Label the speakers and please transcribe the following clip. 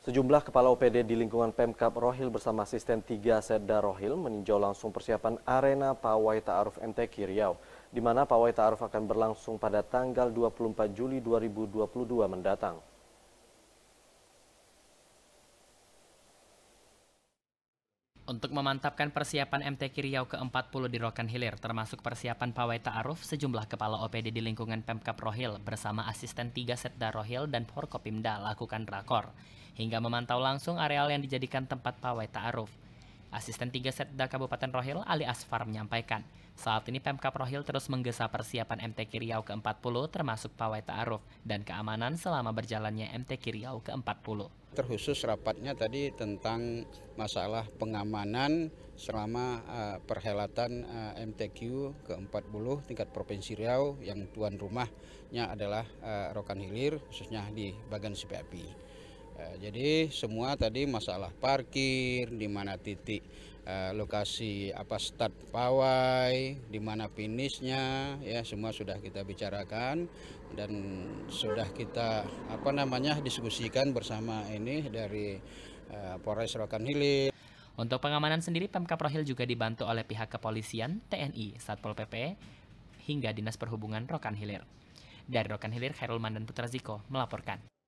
Speaker 1: Sejumlah kepala OPD di lingkungan Pemkap Rohil bersama asisten 3 Seda Rohil meninjau langsung persiapan arena Pawai Ta'aruf MTQ Riau, di mana Pawai Ta'aruf akan berlangsung pada tanggal 24 Juli 2022 mendatang.
Speaker 2: Untuk memantapkan persiapan MTK Riau ke-40 di Rokan Hilir, termasuk persiapan pawai ta'aruf, sejumlah kepala OPD di lingkungan Pemkap Rohil bersama asisten 3 Setda Rohil dan Porkopimda lakukan rakor, hingga memantau langsung areal yang dijadikan tempat pawai ta'aruf. Asisten 3 Setda Kabupaten Rohil Ali Asfar menyampaikan, saat ini Pemkap Rohil terus menggesa persiapan MT Riau ke-40 termasuk pawai ta'aruf dan keamanan selama berjalannya MT Riau ke-40.
Speaker 3: Terkhusus rapatnya tadi tentang masalah pengamanan selama uh, perhelatan uh, MTQ ke-40 tingkat Provinsi Riau yang tuan rumahnya adalah uh, Rokan Hilir khususnya di Bagan CPAPI. Ya, jadi semua tadi masalah parkir, di mana titik eh, lokasi apa start pawai, di mana finishnya, ya semua sudah kita bicarakan dan sudah kita apa namanya
Speaker 2: diskusikan bersama ini dari eh, Polres Rokan Hilir. Untuk pengamanan sendiri, Pemkap Rohil juga dibantu oleh pihak kepolisian, TNI, Satpol PP, hingga Dinas Perhubungan Rokan Hilir. Dari Rokan Hilir, Khairul Mandan Putra Ziko melaporkan.